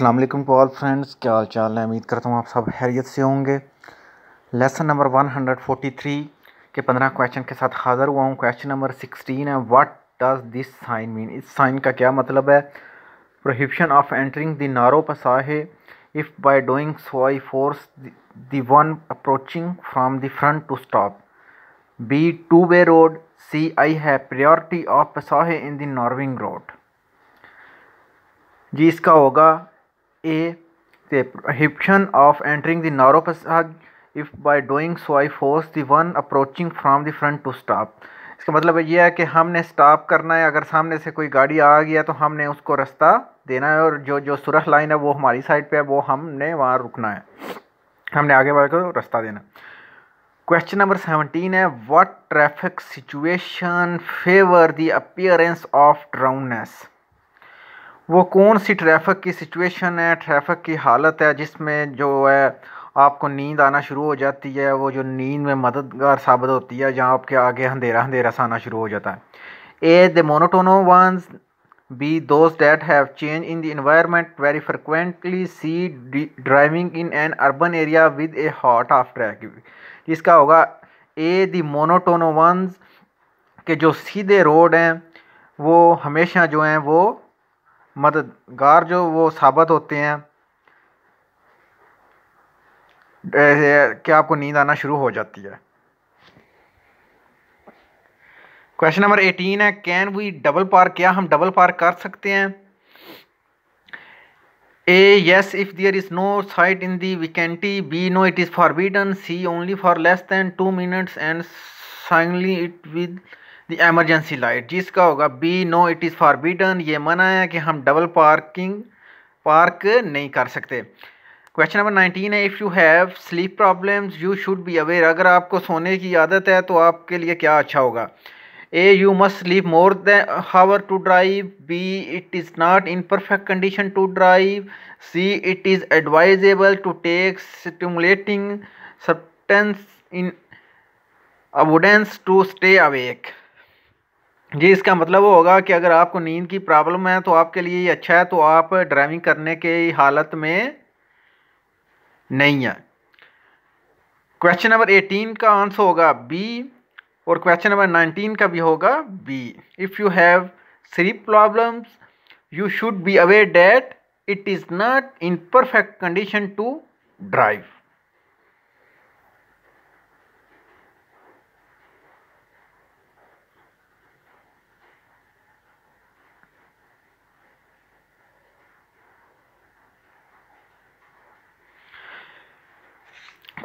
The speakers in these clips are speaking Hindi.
अल्लाम टू ऑल फ्रेंड्स क्या हाल चाल है उम्मीद करता हूँ आप सब हैरियत से होंगे लेसन नंबर 143 के 15 क्वेश्चन के साथ हाज़र हुआ हूँ क्वेश्चन नंबर 16 है what does this sign mean इस साइन का क्या मतलब है prohibition of entering the narrow passage if by doing so I force the one approaching from the front to stop B two way road C I have priority of passage in the narrowing road जी इसका होगा A the of of entering the narrow passage if by doing so I force the one approaching from the front to इसका मतलब यह है कि हमने स्टॉप करना है अगर सामने से कोई गाड़ी आ गया तो हमने उसको रास्ता देना है और जो जो सुरख लाइन है वो हमारी साइड पर है वो हमने वहाँ रुकना है हमने आगे बढ़ को रास्ता देना क्वेश्चन नंबर सेवनटीन है what traffic situation favour the appearance of drowsiness वो कौन सी ट्रैफ़िक की सिचुएशन है ट्रैफ़िक की हालत है जिसमें जो है आपको नींद आना शुरू हो जाती है वो जो नींद में मददगार साबित होती है जहाँ आपके आगे अंधेरा अंधेरा सा आना शुरू हो जाता है A the monotonous ones B those that have change in the environment very frequently C driving in an urban area with a lot of traffic जिसका होगा ए द मोनोटोनो वंस के जो सीधे रोड हैं वो हमेशा जो हैं वो मददगार जो वो साबित होते हैं कि आपको नींद आना शुरू हो जाती है क्वेश्चन नंबर एटीन है कैन वी डबल पार क्या हम डबल पार कर सकते हैं A yes if there is no साइट in the vicinity B no it is forbidden C only for less than two minutes and signalling it with the emergency light जिसका होगा B no it is forbidden ये मना है कि हम डबल पार्किंग पार्क नहीं कर सकते क्वेश्चन नंबर नाइनटीन है if you have sleep problems you should be aware अगर आपको सोने की आदत है तो आपके लिए क्या अच्छा होगा A you must sleep more than hour to drive B it is not in perfect condition to drive C it is advisable to take stimulating substance in abundance to stay awake जी इसका मतलब वो होगा कि अगर आपको नींद की प्रॉब्लम है तो आपके लिए ये अच्छा है तो आप ड्राइविंग करने के हालत में नहीं है क्वेश्चन नंबर एटीन का आंसर होगा बी और क्वेश्चन नंबर नाइनटीन का भी होगा B if you have sleep problems you should be aware that it is not in perfect condition to drive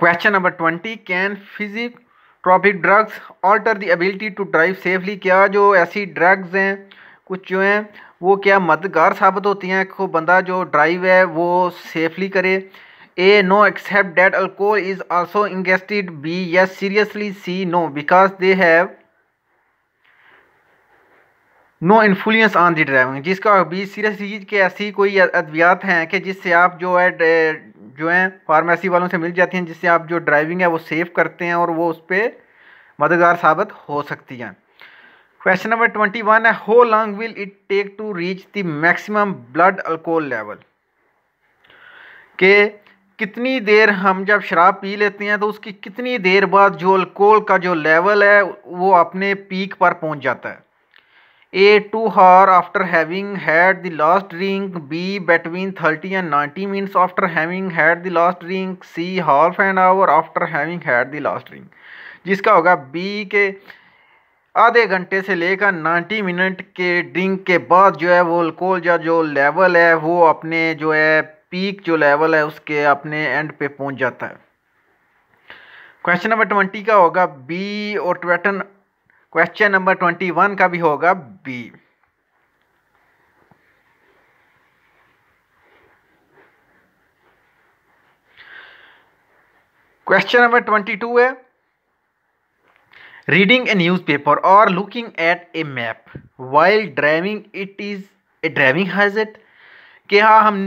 question number twenty can psychotropic drugs alter the ability to drive safely क्या जो ऐसी ड्रग्स हैं कुछ जो हैं वो क्या मददगार साबित होती हैं को बंदा जो ड्राइव है वो सेफली करे A no except that alcohol is also ingested B yes seriously C no because they have no influence on the driving जिसका भी सीरियस चीज़ के ऐसी कोई अद्वियात हैं कि जिससे आप जो है जो है फार्मेसी वालों से मिल जाती हैं जिससे आप जो ड्राइविंग है वो सेफ करते हैं और वो उस पर मददगार साबित हो सकती हैं क्वेश्चन नंबर ट्वेंटी वन है how long will it take to reach the maximum blood alcohol level के कितनी देर हम जब शराब पी लेते हैं तो उसकी कितनी देर बाद जो अल्कोहल का जो लेवल है वो अपने पीक पर पहुंच जाता है A two hour after having had the last drink B between thirty and ninety minutes after having had the last drink C half an hour after having had the last drink जिसका होगा बी के आधे घंटे से लेकर नाइन्टी मिनट के ड्रिंक के बाद जो है वो अल्कोहल या जो लेवल है वो अपने जो है पीक जो लेवल है उसके अपने एंड पे पहुंच जाता है क्वेश्चन नंबर ट्वेंटी का होगा बी और ट्वेटन क्वेश्चन नंबर ट्वेंटी वन का भी होगा B question number twenty two है रीडिंग ए न्यूज पेपर और looking at a map while driving it is a driving hazard कि हाँ हम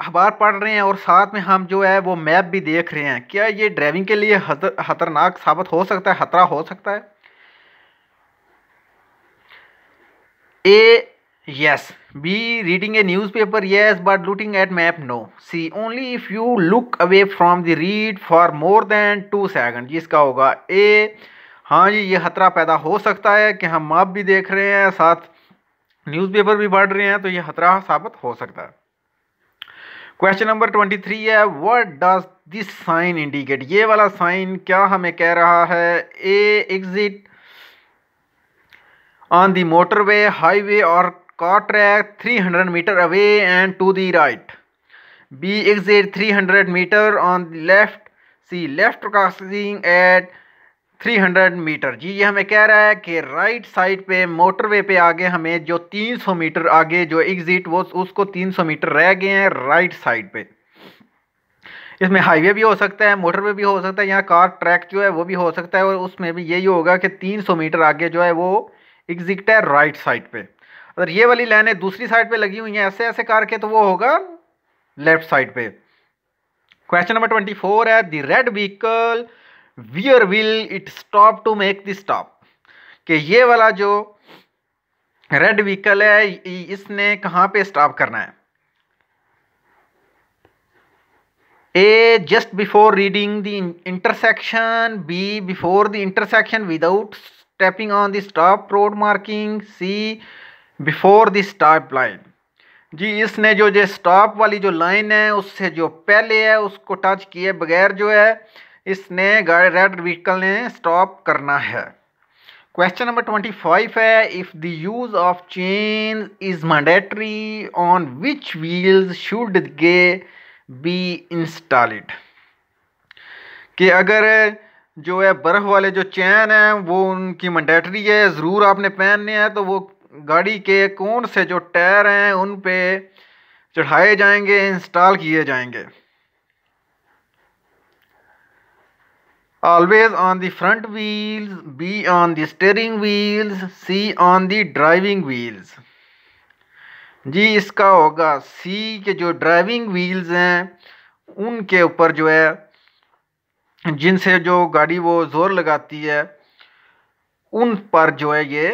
अखबार पढ़ रहे हैं और साथ में हम जो है वो मैप भी देख रहे हैं क्या ये ड्राइविंग के लिए खतरनाक साबित हो सकता है खतरा हो सकता है A. B reading a newspaper yes but looking at map no C only if you look away from the road for more than two second जिसका होगा ए हाँ जी ये खतरा पैदा हो सकता है कि हम मैप भी देख रहे हैं साथ न्यूज़पेपर भी पढ़ रहे हैं तो ये खतरा साबित हो सकता है क्वेश्चन नंबर ट्वेंटी थ्री है what does this sign indicate ये वाला साइन क्या हमें कह रहा है A exit on the motorway, highway three hundred metre 300 and to the right B right. Three hundred 300 on on left C left crossing at three 300 metre जी ये हमें कह रहा है कि राइट साइड पे मोटरवे पे आगे हमें जो 300 मीटर आगे जो एग्जिट वो उसको 300 मीटर रह गए हैं राइट साइड पे इसमें हाईवे भी हो सकता है मोटरवे भी हो सकता है यहाँ कार ट्रैक जो है वो भी हो सकता है और उसमें भी यही होगा कि 300 मीटर आगे जो है वो एग्जिक्ट है राइट साइड पे अगर ये वाली लाइनें दूसरी साइड पे लगी हुई हैं ऐसे ऐसे करके तो वो होगा लेफ्ट साइड पे क्वेश्चन नंबर ट्वेंटी फोर है the red vehicle where will it stop to make the stop कि ये वाला जो रेड व्हीकल है इसने कहाँ पे स्टॉप करना है A just before reading the intersection B before the intersection without stepping on the stop road marking C before the stop line जी इसने जो जो स्टॉप वाली जो लाइन है उससे जो पहले है उसको टच किए बगैर जो है इसने गाड़ी रेड व्हीकल ने स्टॉप करना है क्वेश्चन नंबर ट्वेंटी फाइव है if the use of chain is mandatory on which wheels should गे बी इंस्टॉल्ड कि अगर जो है बर्फ़ वाले जो चैन हैं वो उनकी मंडेटरी है ज़रूर आपने पहनने हैं तो वो गाड़ी के कौन से जो टायर हैं उन पे चढ़ाए जाएंगे इंस्टॉल किए जाएंगे always on the front wheels B on the steering wheels C on the driving wheels जी इसका होगा सी के जो ड्राइविंग व्हील्स हैं उनके ऊपर जो है जिनसे जो गाड़ी वो ज़ोर लगाती है उन पर जो है ये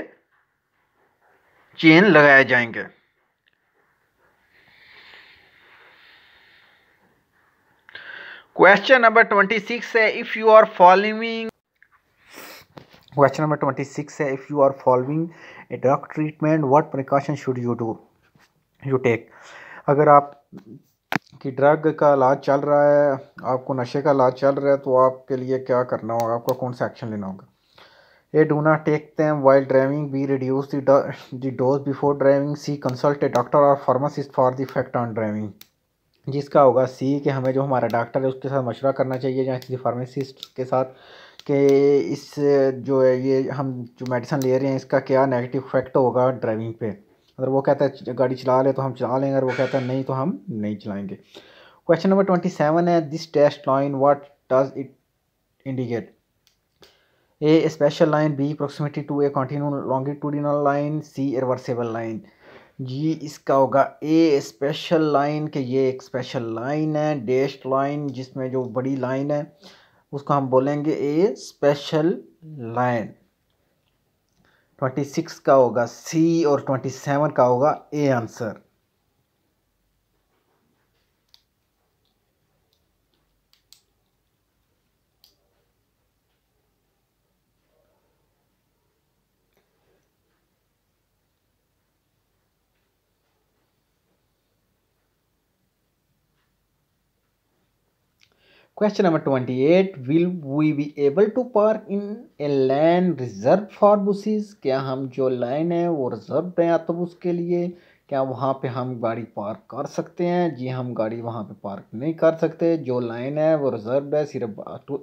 चेन लगाए जाएंगे क्वेश्चन नंबर ट्वेंटी सिक्स है if you are following question number twenty six है if you are following a drug treatment what precaution should you do you take अगर आप कि ड्रग का इलाज चल रहा है आपको नशे का इलाज चल रहा है तो आपके लिए क्या करना होगा आपको कौन सा एक्शन लेना होगा A do not take them while driving B reduce the dose before driving C consult a doctor और pharmacist for the effect on driving जिसका होगा सी कि हमें जो हमारा डॉक्टर है उसके साथ मशवरा करना चाहिए या किसी फार्मासिस्ट के साथ कि इस जो है ये हम जो मेडिसन ले रहे हैं इसका क्या नेगेटिव इफेक्ट होगा ड्राइविंग पे अगर वो कहता है गाड़ी चला ले तो हम चला लेंगे अगर वो कहता है नहीं तो हम नहीं चलाएंगे क्वेश्चन नंबर ट्वेंटी सेवन है this test line what does it indicate A special line B proximity to a continue longitudinal line C reversible line जी इसका होगा ए स्पेशल लाइन के ये एक स्पेशल लाइन है डेस्ट लाइन जिसमें जो बड़ी लाइन है उसको हम बोलेंगे ए स्पेशल लाइन ट्वेंटी सिक्स का होगा सी और ट्वेंटी सेवन का होगा A answer Question number 28. Will we be able to park in a lane reserved for buses? क्या हम जो लाइन है वो रिजर्व है तो के लिए क्या वहाँ पे हम गाड़ी पार्क कर सकते हैं जी हाँ, हम गाड़ी वहाँ पे पार्क नहीं कर सकते जो लाइन है वो रिजर्व है सिर्फ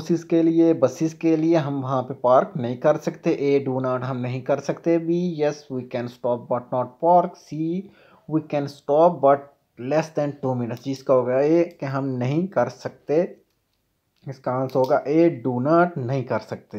उसिस के लिए बसेस के लिए हम वहाँ पे पार्क नहीं कर सकते ए डू नॉट हम नहीं कर सकते B yes we can stop but not park C we can stop but less than two minutes जिसका हो गया ये कि हम नहीं कर सकते इसका आंसर होगा ए डू नॉट नहीं कर सकते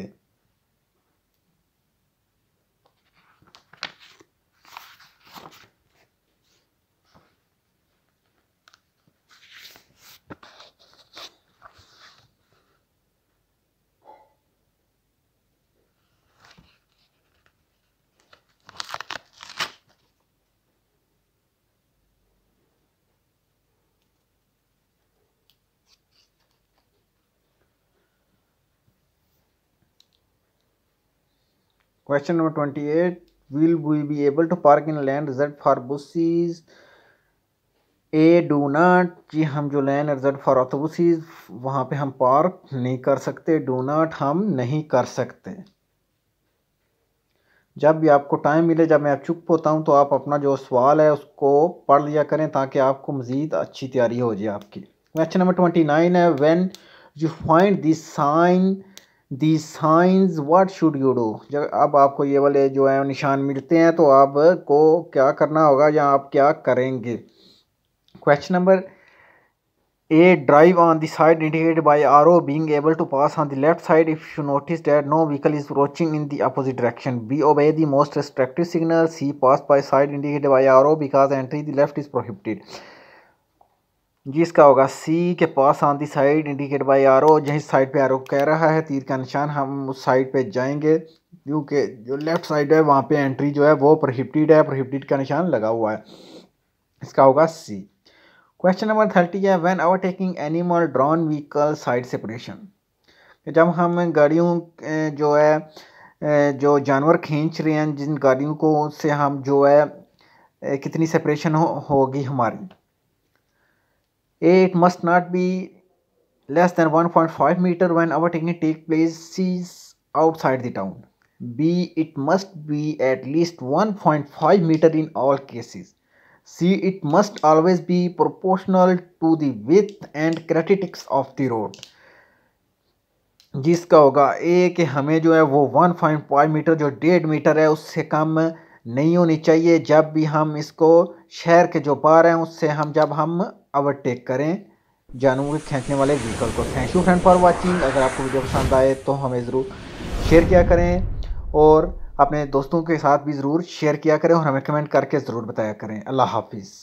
Question number 28 Will we be able to park in lane reserved for buses? A do not जी हम जो लैन रिजर्व फॉर ऑटोबुसेस वहाँ पे हम पार्क नहीं कर सकते डू नाट हम नहीं कर सकते जब भी आपको टाइम मिले जब मैं आप चुप होता हूँ तो आप अपना जो सवाल है उसको पढ़ लिया करें ताकि आपको मज़ीद अच्छी तैयारी हो जाए आपकी क्वेश्चन नंबर ट्वेंटी नाइन है when you find this sign the signs what should you do जब अब आपको ये वाले जो है निशान मिलते हैं तो आपको क्या करना होगा या आप क्या करेंगे question number A drive on the side indicated by R O being able to pass on the left side if you notice that no vehicle is approaching in the opposite direction B obey the most restrictive signal C pass by side indicated by R O because entry the left is prohibited जी इसका होगा सी के pass on the side indicate by R O जिस साइड पे आर ओ कह रहा है तीर का निशान हम उस साइड पे जाएंगे क्योंकि जो लेफ़्ट साइड है वहाँ पे एंट्री जो है वो प्रोहिबिटेड है प्रोहिबिटेड का निशान लगा हुआ है इसका होगा सी क्वेश्चन नंबर थर्टी है when overtaking animal drawn vehicle side separation जब हम गाड़ियों जो है जो जानवर खींच रहे हैं जिन गाड़ियों को उससे हम जो है कितनी सेपरेशन हो, होगी हमारी It must not be less than 1.5 meter when overtaking takes place outside the town. B. It must be at least 1.5 meter in all cases. C. It must always be proportional to the width and characteristics of the road. जिसका होगा ए कि हमें जो है वो 1.5 मीटर जो डेढ़ मीटर है उससे कम नहीं होनी चाहिए जब भी हम इसको शहर के जो बार हैं उससे हम जब हम ओवरटेक करें जानवर खींचने वाले व्हीकल को thank you friend for watching अगर आपको वीडियो पसंद आए तो हमें ज़रूर शेयर किया करें और अपने दोस्तों के साथ भी ज़रूर शेयर किया करें और हमें कमेंट करके ज़रूर बताया करें अल्लाह हाफिज़